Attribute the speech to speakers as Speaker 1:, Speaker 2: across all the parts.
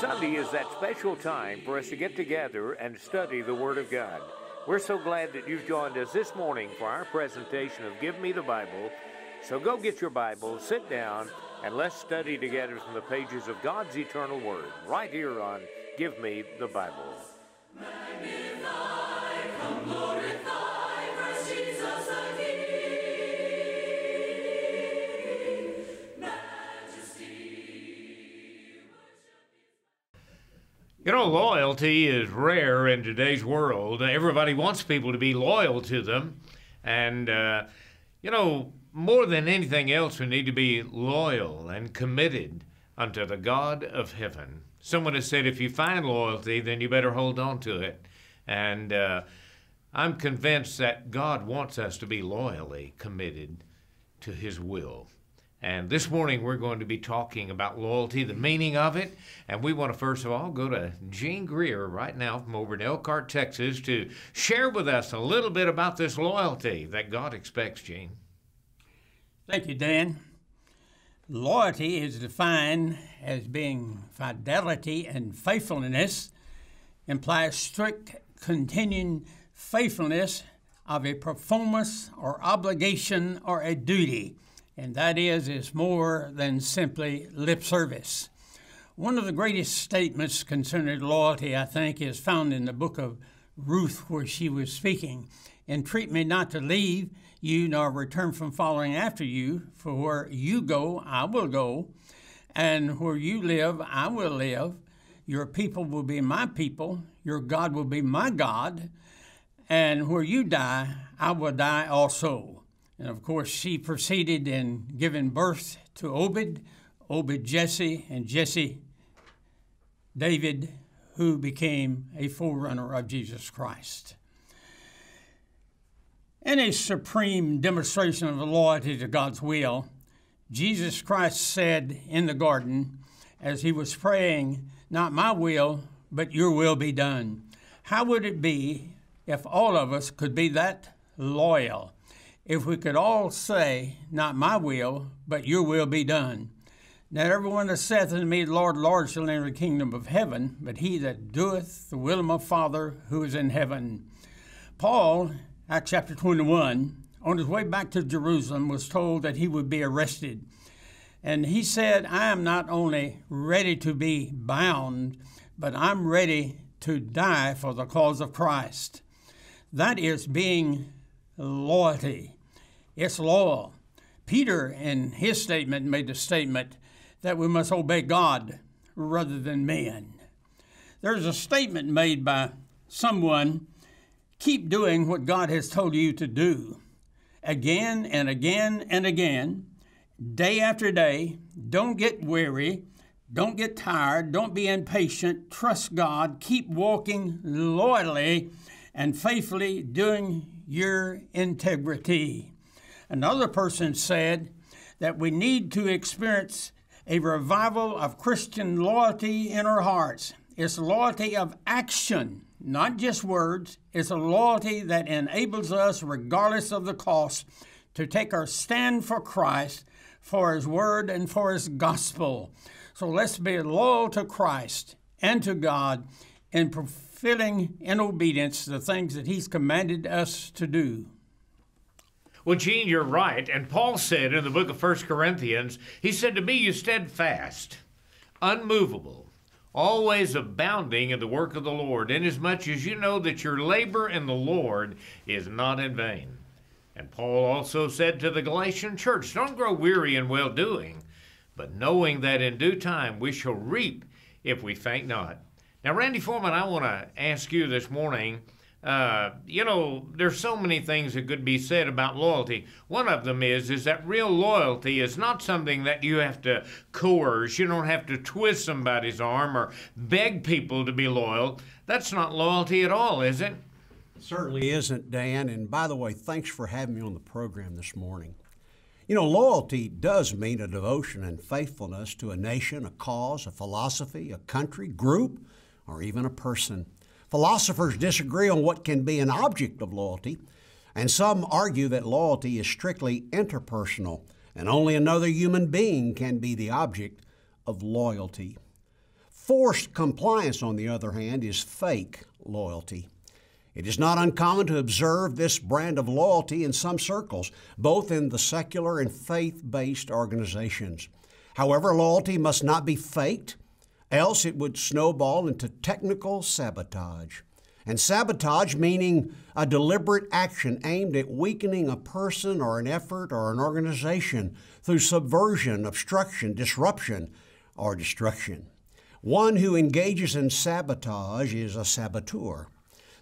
Speaker 1: Sunday is that special time for us to get together and study the Word of God. We're so glad that you've joined us this morning for our presentation of Give Me the Bible. So go get your Bible, sit down, and let's study together from the pages of God's eternal Word right here on Give Me the Bible. You know, loyalty is rare in today's world. Everybody wants people to be loyal to them. And, uh, you know, more than anything else, we need to be loyal and committed unto the God of heaven. Someone has said, if you find loyalty, then you better hold on to it. And uh, I'm convinced that God wants us to be loyally committed to his will. And this morning we're going to be talking about loyalty, the meaning of it. And we want to first of all go to Jean Greer right now from over in Elkhart, Texas, to share with us a little bit about this loyalty that God expects, Jean. Thank you, Dan.
Speaker 2: Loyalty is defined as being fidelity and faithfulness, implies strict, continuing faithfulness of a performance or obligation or a duty and that is, is more than simply lip service. One of the greatest statements concerning loyalty, I think, is found in the book of Ruth, where she was speaking entreat me not to leave you nor return from following after you, for where you go, I will go, and where you live, I will live. Your people will be my people, your God will be my God, and where you die, I will die also. And of course, she proceeded in giving birth to Obed, Obed Jesse, and Jesse David, who became a forerunner of Jesus Christ. In a supreme demonstration of loyalty to God's will, Jesus Christ said in the garden as he was praying, Not my will, but your will be done. How would it be if all of us could be that loyal? if we could all say, Not my will, but your will be done. Not everyone that saith unto me, Lord, Lord, shall enter the kingdom of heaven, but he that doeth the will of my Father who is in heaven. Paul, Acts chapter 21, on his way back to Jerusalem, was told that he would be arrested. And he said, I am not only ready to be bound, but I'm ready to die for the cause of Christ. That is being loyalty. It's law. Peter, in his statement, made the statement that we must obey God rather than men. There's a statement made by someone keep doing what God has told you to do again and again and again, day after day. Don't get weary. Don't get tired. Don't be impatient. Trust God. Keep walking loyally and faithfully doing your integrity. Another person said that we need to experience a revival of Christian loyalty in our hearts. It's loyalty of action, not just words. It's a loyalty that enables us, regardless of the cost, to take our stand for Christ, for His Word, and for His gospel. So let's be loyal to Christ and to God in fulfilling in obedience the things that He's commanded us to do.
Speaker 1: Well, Gene, you're right. And Paul said in the book of 1 Corinthians, he said to me, You steadfast, unmovable, always abounding in the work of the Lord, inasmuch as you know that your labor in the Lord is not in vain. And Paul also said to the Galatian church, Don't grow weary in well doing, but knowing that in due time we shall reap if we faint not. Now, Randy Foreman, I want to ask you this morning uh, you know, there's so many things that could be said about loyalty. One of them is is that real loyalty is not something that you have to coerce. You don't have to twist somebody's arm or beg people to be loyal. That's not loyalty at all, is it?
Speaker 3: Certainly isn't, Dan. And by the way, thanks for having me on the program this morning. You know, loyalty does mean a devotion and faithfulness to a nation, a cause, a philosophy, a country, group, or even a person. Philosophers disagree on what can be an object of loyalty, and some argue that loyalty is strictly interpersonal and only another human being can be the object of loyalty. Forced compliance, on the other hand, is fake loyalty. It is not uncommon to observe this brand of loyalty in some circles, both in the secular and faith based organizations. However, loyalty must not be faked else it would snowball into technical sabotage. And sabotage, meaning a deliberate action aimed at weakening a person or an effort or an organization through subversion, obstruction, disruption, or destruction. One who engages in sabotage is a saboteur.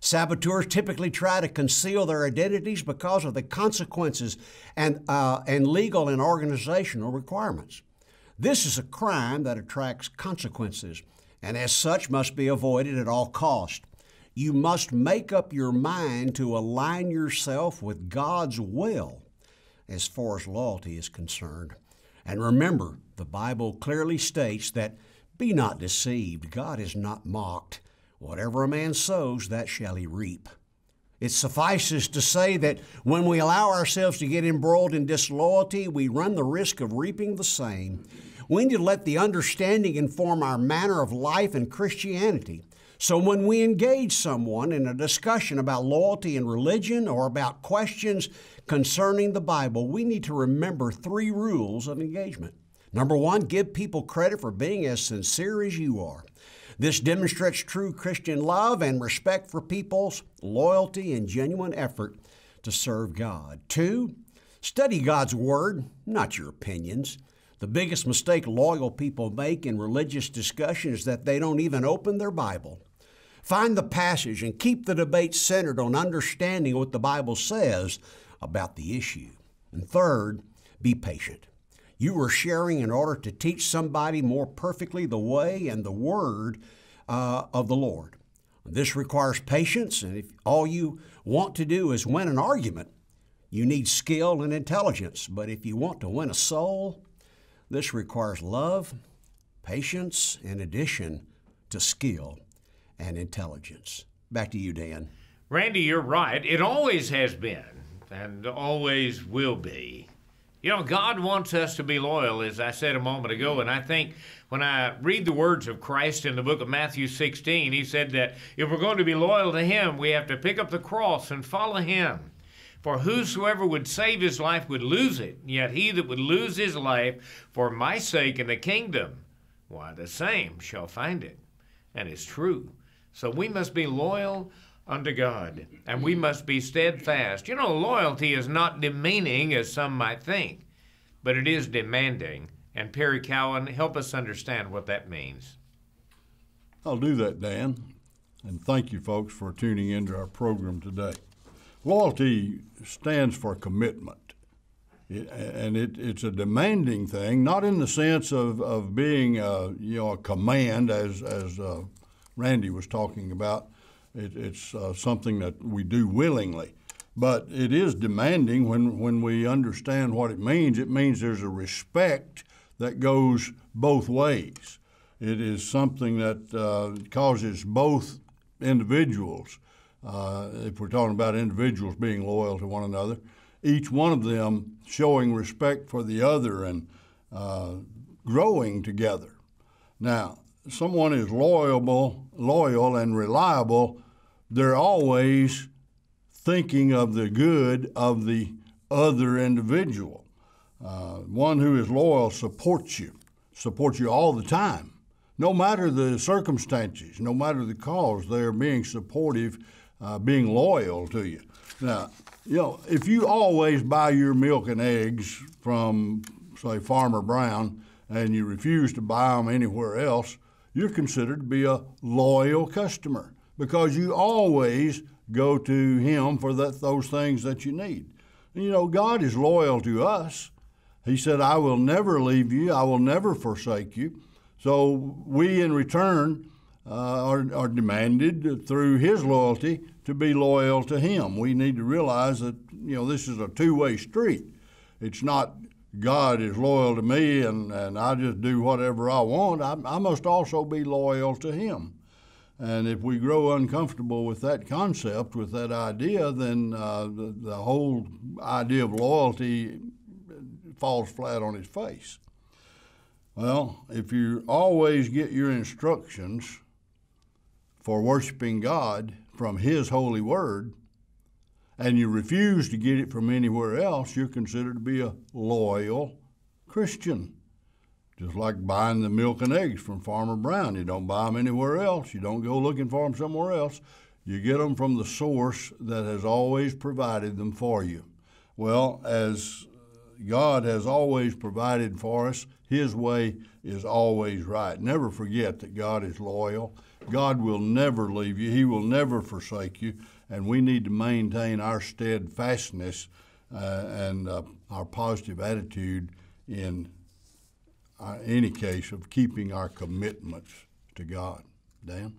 Speaker 3: Saboteurs typically try to conceal their identities because of the consequences and, uh, and legal and organizational requirements. This is a crime that attracts consequences, and as such must be avoided at all cost. You must make up your mind to align yourself with God's will as far as loyalty is concerned. And remember, the Bible clearly states that be not deceived, God is not mocked. Whatever a man sows, that shall he reap. It suffices to say that when we allow ourselves to get embroiled in disloyalty, we run the risk of reaping the same. We need to let the understanding inform our manner of life and Christianity. So when we engage someone in a discussion about loyalty and religion or about questions concerning the Bible, we need to remember three rules of engagement. Number one, give people credit for being as sincere as you are. This demonstrates true Christian love and respect for people's loyalty and genuine effort to serve God. Two, study God's Word, not your opinions. The biggest mistake loyal people make in religious discussion is that they don't even open their Bible. Find the passage and keep the debate centered on understanding what the Bible says about the issue. And third, be patient. You were sharing in order to teach somebody more perfectly the way and the word uh, of the Lord. This requires patience, and if all you want to do is win an argument, you need skill and intelligence. But if you want to win a soul, this requires love, patience, in addition to skill and intelligence. Back to you, Dan.
Speaker 1: Randy, you're right. It always has been and always will be you know, God wants us to be loyal, as I said a moment ago, and I think when I read the words of Christ in the book of Matthew 16, he said that if we're going to be loyal to him, we have to pick up the cross and follow him. For whosoever would save his life would lose it, yet he that would lose his life for my sake in the kingdom, why the same shall find it. And it's true. So we must be loyal unto God, and we must be steadfast. You know, loyalty is not demeaning, as some might think, but it is demanding. And Perry Cowan, help us understand what that means.
Speaker 4: I'll do that, Dan. And thank you, folks, for tuning into our program today. Loyalty stands for commitment. It, and it, it's a demanding thing, not in the sense of, of being a, uh, you know, a command, as, as uh, Randy was talking about, it, it's uh, something that we do willingly. But it is demanding when, when we understand what it means. It means there's a respect that goes both ways. It is something that uh, causes both individuals, uh, if we're talking about individuals being loyal to one another, each one of them showing respect for the other and uh, growing together. Now, someone is loyal, loyal and reliable they're always thinking of the good of the other individual. Uh, one who is loyal supports you, supports you all the time. No matter the circumstances, no matter the cause, they are being supportive, uh, being loyal to you. Now, you know, if you always buy your milk and eggs from, say, Farmer Brown, and you refuse to buy them anywhere else, you're considered to be a loyal customer because you always go to Him for that, those things that you need. And you know, God is loyal to us. He said, I will never leave you, I will never forsake you. So we, in return, uh, are, are demanded through His loyalty to be loyal to Him. We need to realize that, you know, this is a two way street. It's not God is loyal to me and, and I just do whatever I want. I, I must also be loyal to Him. And if we grow uncomfortable with that concept, with that idea, then uh, the, the, whole idea of loyalty falls flat on its face. Well, if you always get your instructions for worshiping God from His holy word, and you refuse to get it from anywhere else, you're considered to be a loyal Christian. Just like buying the milk and eggs from Farmer Brown. You don't buy them anywhere else. You don't go looking for them somewhere else. You get them from the source that has always provided them for you. Well, as God has always provided for us, His way is always right. Never forget that God is loyal. God will never leave you, He will never forsake you, and we need to maintain our steadfastness uh, and uh, our positive attitude in uh, any case, of keeping our commitments to God. Dan?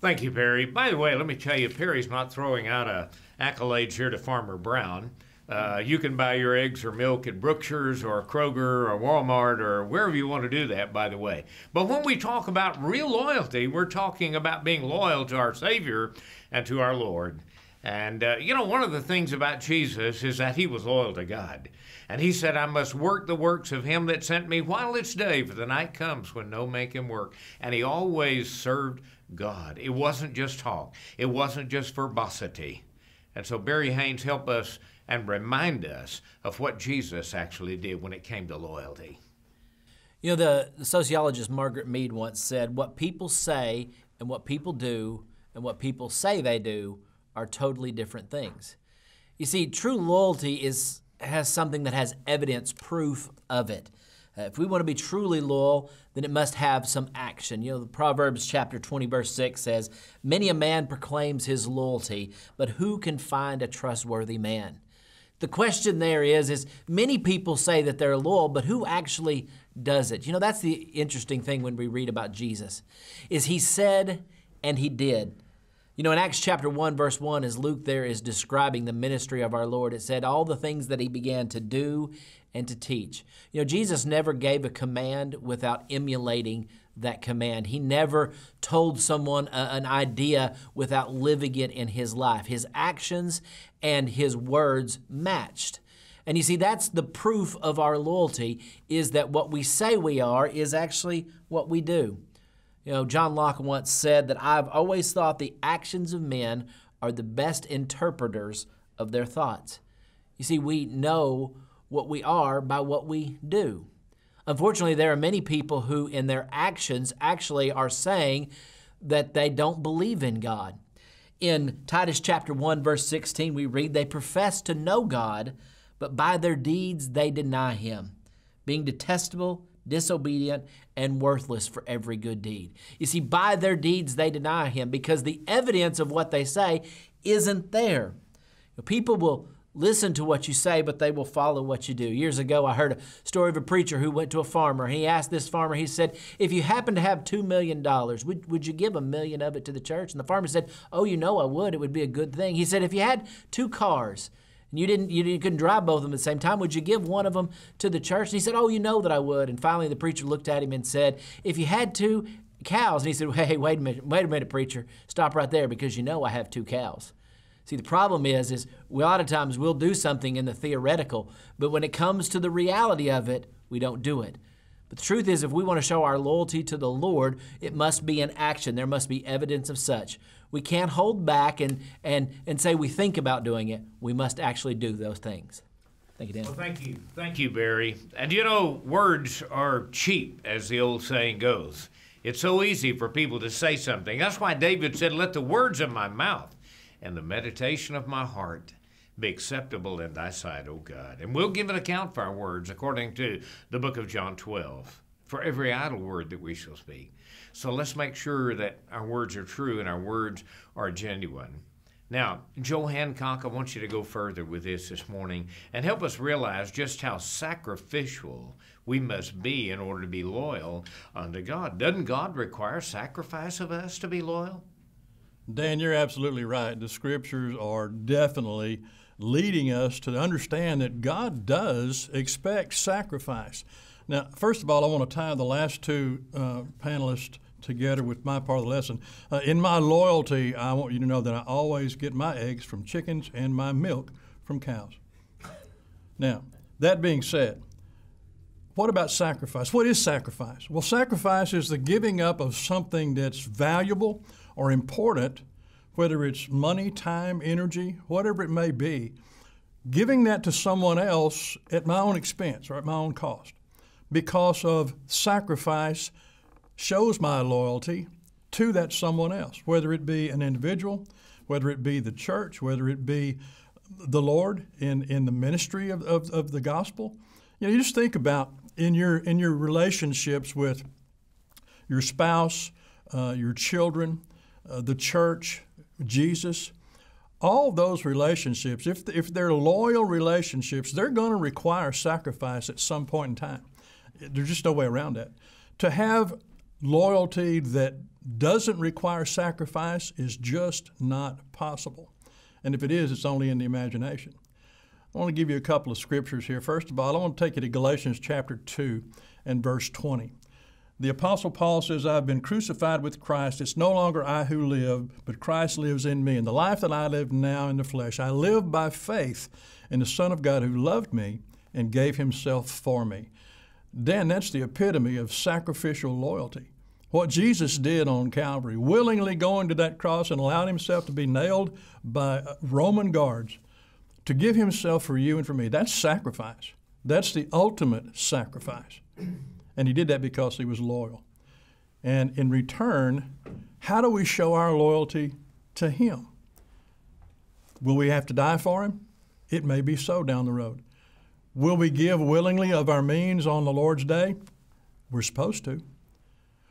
Speaker 1: Thank you, Perry. By the way, let me tell you, Perry's not throwing out a accolades here to Farmer Brown. Uh, you can buy your eggs or milk at Brookshire's or Kroger or Walmart or wherever you want to do that, by the way. But when we talk about real loyalty, we're talking about being loyal to our Savior and to our Lord. And uh, you know, one of the things about Jesus is that he was loyal to God. And he said, I must work the works of him that sent me while it's day, for the night comes when no make him work. And he always served God. It wasn't just talk, it wasn't just verbosity. And so, Barry Haynes, help us and remind us of what Jesus actually did when it came to loyalty.
Speaker 5: You know, the, the sociologist Margaret Mead once said, What people say and what people do and what people say they do are totally different things. You see, true loyalty is, has something that has evidence, proof of it. Uh, if we want to be truly loyal, then it must have some action. You know, the Proverbs chapter 20, verse 6 says, Many a man proclaims his loyalty, but who can find a trustworthy man? The question there is, is many people say that they're loyal, but who actually does it? You know, that's the interesting thing when we read about Jesus, is he said and he did. You know, in Acts chapter 1, verse 1, as Luke there is describing the ministry of our Lord, it said, All the things that he began to do and to teach. You know, Jesus never gave a command without emulating that command. He never told someone a, an idea without living it in his life. His actions and his words matched. And you see, that's the proof of our loyalty is that what we say we are is actually what we do. You know, John Locke once said that I've always thought the actions of men are the best interpreters of their thoughts. You see, we know what we are by what we do. Unfortunately, there are many people who, in their actions, actually are saying that they don't believe in God. In Titus chapter 1, verse 16, we read, They profess to know God, but by their deeds they deny Him, being detestable disobedient, and worthless for every good deed. You see, by their deeds they deny him because the evidence of what they say isn't there. People will listen to what you say, but they will follow what you do. Years ago, I heard a story of a preacher who went to a farmer. He asked this farmer, he said, If you happen to have $2 million, would, would you give a million of it to the church? And the farmer said, Oh, you know I would. It would be a good thing. He said, If you had two cars, and you didn't you couldn't drive both of them at the same time would you give one of them to the church and he said oh you know that i would and finally the preacher looked at him and said if you had two cows and he said hey wait a minute wait a minute preacher stop right there because you know i have two cows See, the problem is, is we, a lot of times we'll do something in the theoretical, but when it comes to the reality of it, we don't do it. But the truth is, if we want to show our loyalty to the Lord, it must be in action. There must be evidence of such. We can't hold back and, and, and say we think about doing it. We must actually do those things. Thank you,
Speaker 1: Dan. Well, thank you. Thank you, Barry. And you know, words are cheap, as the old saying goes. It's so easy for people to say something. That's why David said, Let the words of my mouth and the meditation of my heart be acceptable in thy sight, O God. And we'll give an account for our words according to the book of John 12 for every idle word that we shall speak. So let's make sure that our words are true and our words are genuine. Now, Joe Hancock, I want you to go further with this this morning and help us realize just how sacrificial we must be in order to be loyal
Speaker 6: unto God. Doesn't God require sacrifice
Speaker 1: of us to be loyal?
Speaker 6: Dan, you're absolutely right. The scriptures are definitely leading us to understand that God does expect sacrifice. Now, first of all, I want to tie the last two uh, panelists together with my part of the lesson. Uh, in my loyalty, I want you to know that I always get my eggs from chickens and my milk from cows. Now, that being said, what about sacrifice? What is sacrifice? Well, sacrifice is the giving up of something that's valuable or important, whether it's money, time, energy, whatever it may be, giving that to someone else at my own expense or at my own cost because of sacrifice shows my loyalty to that someone else, whether it be an individual, whether it be the church, whether it be the Lord in, in the ministry of, of, of the gospel. You know, you just think about in your in your relationships with your spouse, uh, your children, uh, the church, Jesus, all those relationships, if, if they're loyal relationships, they're going to require sacrifice at some point in time. There's just no way around that. To have loyalty that doesn't require sacrifice is just not possible. And if it is, it's only in the imagination. I want to give you a couple of scriptures here. First of all, I want to take you to Galatians chapter 2 and verse 20. The Apostle Paul says, I've been crucified with Christ. It's no longer I who live, but Christ lives in me. And the life that I live now in the flesh, I live by faith in the Son of God who loved me and gave himself for me. Dan, that's the epitome of sacrificial loyalty. What Jesus did on Calvary, willingly going to that cross and allowing himself to be nailed by uh, Roman guards to give himself for you and for me, that's sacrifice. That's the ultimate sacrifice. And he did that because he was loyal. And in return, how do we show our loyalty to him? Will we have to die for him? It may be so down the road. Will we give willingly of our means on the Lord's day? We're supposed to.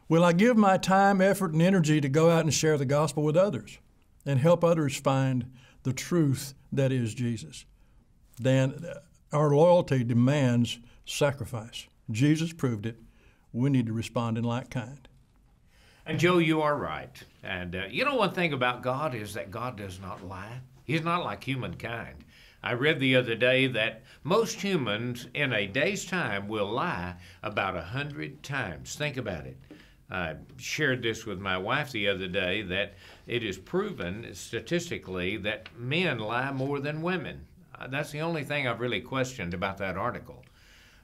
Speaker 6: Will I give my time, effort, and energy to go out and share the gospel with others and help others find the truth that is Jesus? Then our loyalty demands sacrifice. Jesus proved it. We need to respond in like kind.
Speaker 1: And Joe, you are right. And uh, you know, one thing about God is that God does not lie. He's not like humankind. I read the other day that most humans in a day's time will lie about a hundred times. Think about it. I shared this with my wife the other day that it is proven statistically that men lie more than women. Uh, that's the only thing I've really questioned about that article.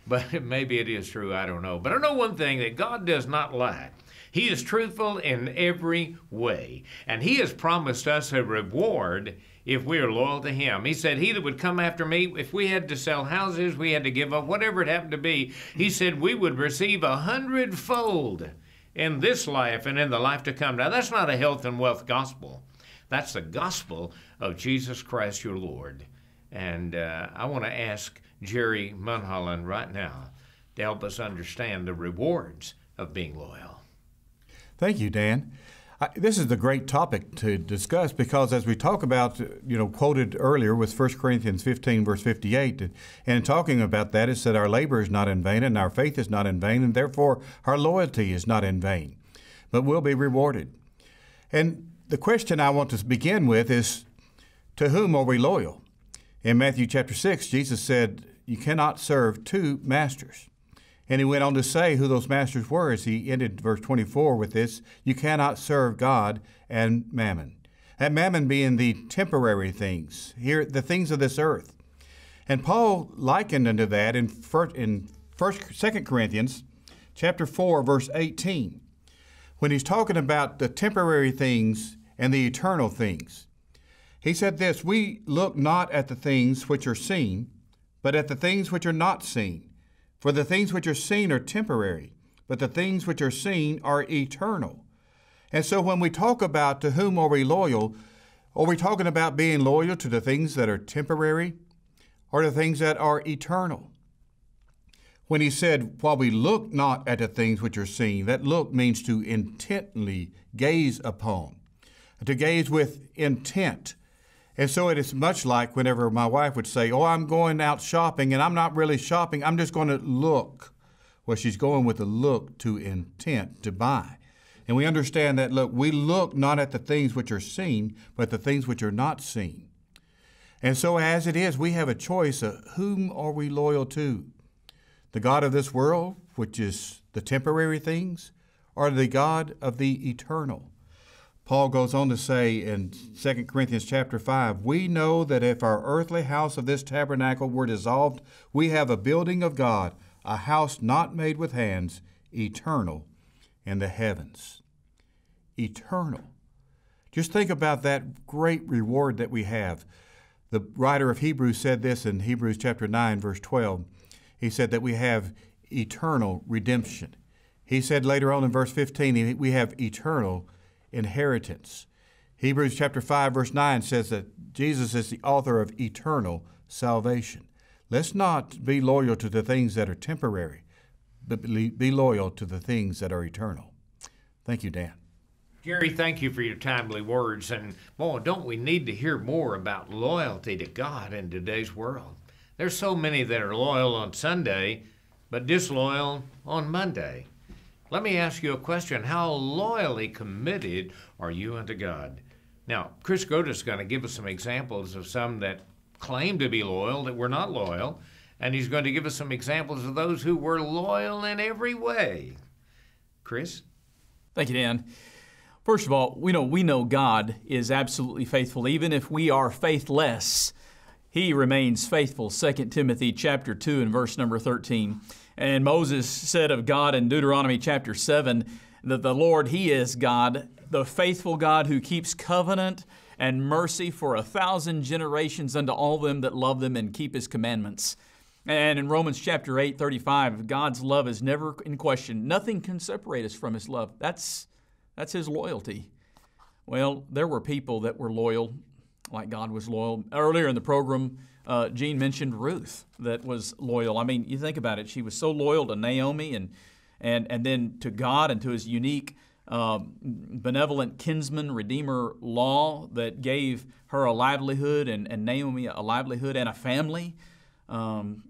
Speaker 1: But maybe it is true, I don't know. But I know one thing that God does not lie. He is truthful in every way, and He has promised us a reward if we are loyal to Him. He said, He that would come after me, if we had to sell houses, we had to give up, whatever it happened to be, He said, we would receive a hundredfold in this life and in the life to come. Now, that's not a health and wealth gospel. That's the gospel of Jesus Christ your Lord. And uh, I want to ask Jerry Munholland right now to help us understand the rewards of being loyal.
Speaker 7: Thank you, Dan. I, this is a great topic to discuss because as we talk about, you know, quoted earlier with 1 Corinthians 15, verse 58, and talking about that, it said, Our labor is not in vain, and our faith is not in vain, and therefore our loyalty is not in vain, but will be rewarded. And the question I want to begin with is To whom are we loyal? In Matthew chapter 6, Jesus said, You cannot serve two masters. And he went on to say who those masters were as he ended verse 24 with this You cannot serve God and mammon. That mammon being the temporary things, here the things of this earth. And Paul likened unto that in first, in first, second Corinthians chapter 4, verse 18, when he's talking about the temporary things and the eternal things. He said this We look not at the things which are seen, but at the things which are not seen. For the things which are seen are temporary, but the things which are seen are eternal. And so when we talk about to whom are we loyal, are we talking about being loyal to the things that are temporary or the things that are eternal? When he said, While we look not at the things which are seen, that look means to intently gaze upon, to gaze with intent and so it is much like whenever my wife would say, Oh, I'm going out shopping and I'm not really shopping, I'm just going to look. Well, she's going with a look to intent to buy. And we understand that, look, we look not at the things which are seen, but the things which are not seen. And so, as it is, we have a choice of whom are we loyal to? The God of this world, which is the temporary things, or the God of the eternal? Paul goes on to say in 2 Corinthians chapter 5, we know that if our earthly house of this tabernacle were dissolved, we have a building of God, a house not made with hands, eternal in the heavens. Eternal. Just think about that great reward that we have. The writer of Hebrews said this in Hebrews chapter 9 verse 12. He said that we have eternal redemption. He said later on in verse 15, we have eternal inheritance. Hebrews chapter 5 verse 9 says that Jesus is the author of eternal salvation. Let's not be loyal to the things that are temporary, but be loyal to the things that are eternal. Thank you, Dan.
Speaker 1: Jerry, thank you for your timely words. And boy, don't we need to hear more about loyalty to God in today's world? There's so many that are loyal on Sunday, but disloyal on Monday. Let me ask you a question. How loyally committed are you unto God? Now, Chris Goder is going to give us some examples of some that claim to be loyal that were not loyal, and he's going to give us some examples of those who were loyal in every way. Chris? Thank you, Dan. First of all, we know we know God is
Speaker 8: absolutely faithful even if we are faithless. He remains faithful. 2 Timothy chapter 2 and verse number 13. And Moses said of God in Deuteronomy chapter 7 that the Lord, He is God, the faithful God who keeps covenant and mercy for a thousand generations unto all them that love them and keep His commandments. And in Romans chapter 8, 35, God's love is never in question. Nothing can separate us from His love. That's, that's His loyalty. Well, there were people that were loyal, like God was loyal. Earlier in the program, uh, Gene mentioned Ruth that was loyal. I mean, you think about it; she was so loyal to Naomi and and and then to God and to His unique. Um, benevolent kinsman redeemer law that gave her a livelihood and, and Naomi a livelihood and a family. Um,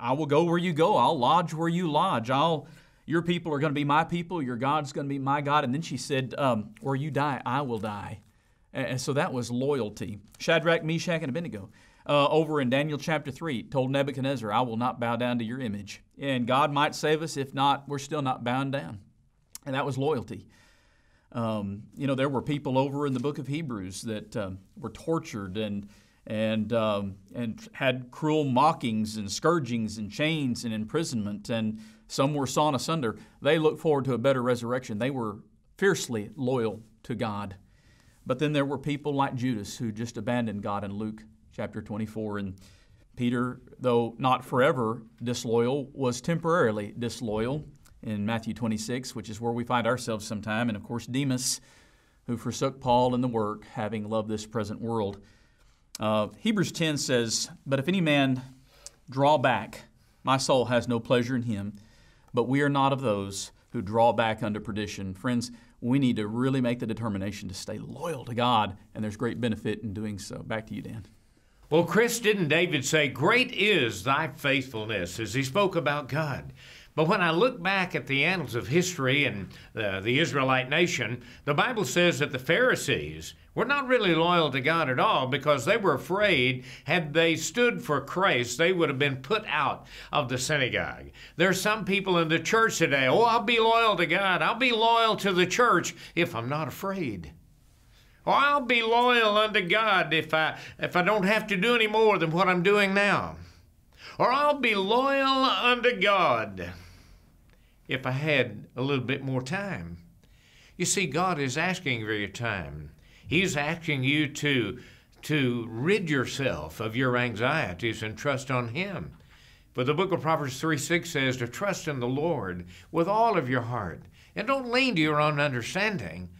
Speaker 8: I will go where you go. I'll lodge where you lodge. I'll your people are going to be my people. Your God's going to be my God. And then she said, um, "Where you die, I will die." And so that was loyalty. Shadrach, Meshach, and Abednego uh, over in Daniel chapter 3 told Nebuchadnezzar, I will not bow down to your image. And God might save us. If not, we're still not bound down. And that was loyalty. Um, you know, there were people over in the book of Hebrews that uh, were tortured and and um, and had cruel mockings and scourgings and chains and imprisonment and some were sawn asunder. They looked forward to a better resurrection. They were fiercely loyal to God. But then there were people like Judas who just abandoned God in Luke chapter 24. And Peter, though not forever disloyal, was temporarily disloyal in Matthew 26, which is where we find ourselves sometime. And of course, Demas, who forsook Paul in the work, having loved this present world. Uh, Hebrews 10 says, But if any man draw back, my soul has no pleasure in him, but we are not of those who draw back unto perdition. Friends, we need to really make the determination to stay loyal to God, and
Speaker 1: there's great benefit in doing so. Back to you, Dan. Well, Chris, didn't David say, Great is thy faithfulness as he spoke about God? But when I look back at the annals of history and uh, the Israelite nation, the Bible says that the Pharisees were not really loyal to God at all because they were afraid had they stood for Christ, they would have been put out of the synagogue. There are some people in the church today, oh, I'll be loyal to God, I'll be loyal to the church if I'm not afraid. Or I'll be loyal unto God if I, if I don't have to do any more than what I'm doing now. Or I'll be loyal unto God if I had a little bit more time. You see, God is asking for your time. He's asking you to, to rid yourself of your anxieties and trust on Him. But the book of Proverbs 3 6 says to trust in the Lord with all of your heart and don't lean to your own understanding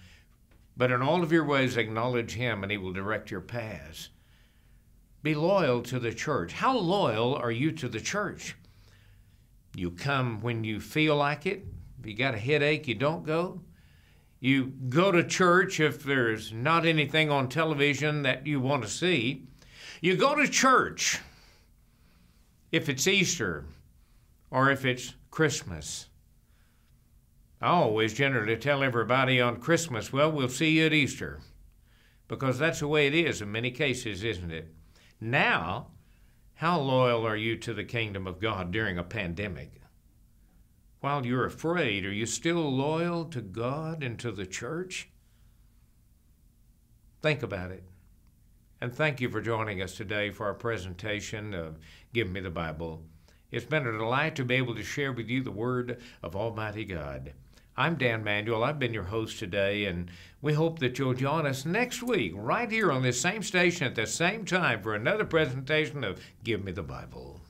Speaker 1: but in all of your ways, acknowledge him, and he will direct your paths. Be loyal to the church. How loyal are you to the church? You come when you feel like it. If you got a headache, you don't go. You go to church if there's not anything on television that you want to see. You go to church if it's Easter or if it's Christmas. I always generally tell everybody on Christmas, well, we'll see you at Easter, because that's the way it is in many cases, isn't it? Now, how loyal are you to the kingdom of God during a pandemic? While you're afraid, are you still loyal to God and to the church? Think about it. And thank you for joining us today for our presentation of Give Me the Bible. It's been a delight to be able to share with you the Word of Almighty God. I'm Dan Manuel. I've been your host today, and we hope that you'll join us next week right here on this same station at the same time for another presentation of Give Me the Bible.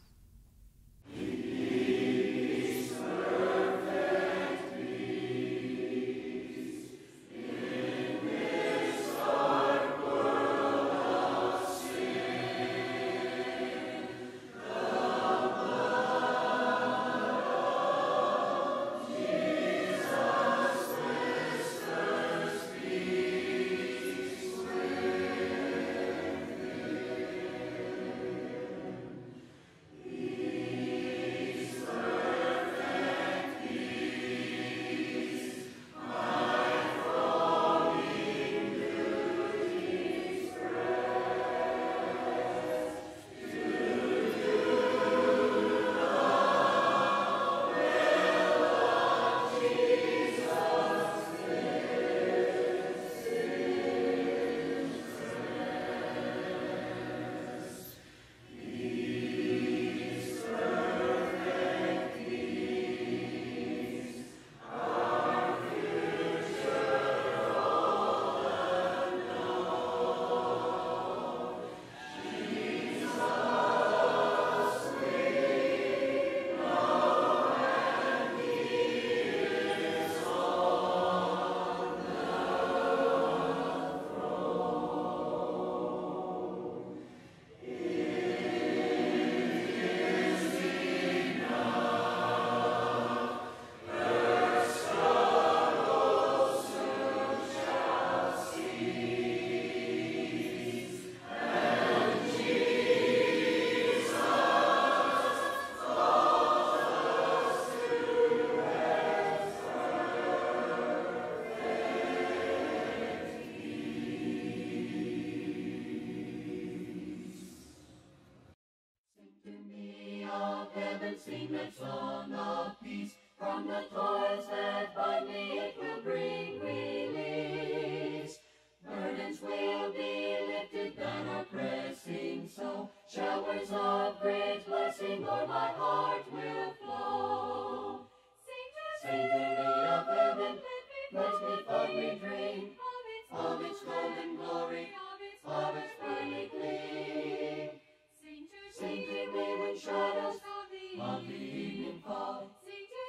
Speaker 9: of the evening fall.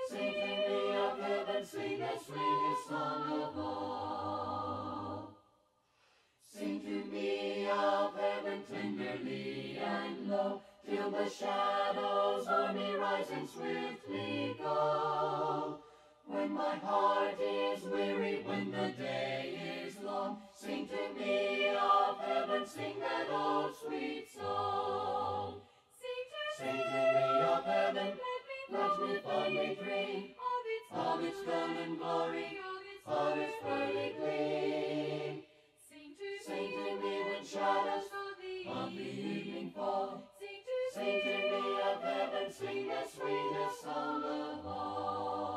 Speaker 9: Sing to, me of heaven, sing the sweetest song of all. Sing to me of heaven tenderly and low, till the shadows o'er me rise and swiftly go. When my heart is weary, when the day is long, sing to me of heaven, sing that old sweet song. Sing to me of heaven, let me fondly dream
Speaker 10: of its golden
Speaker 9: glory, of its pearly gleam. Sing to me when shadows of the evening fall. Sing to me of heaven, sing the
Speaker 10: sweetest song of all.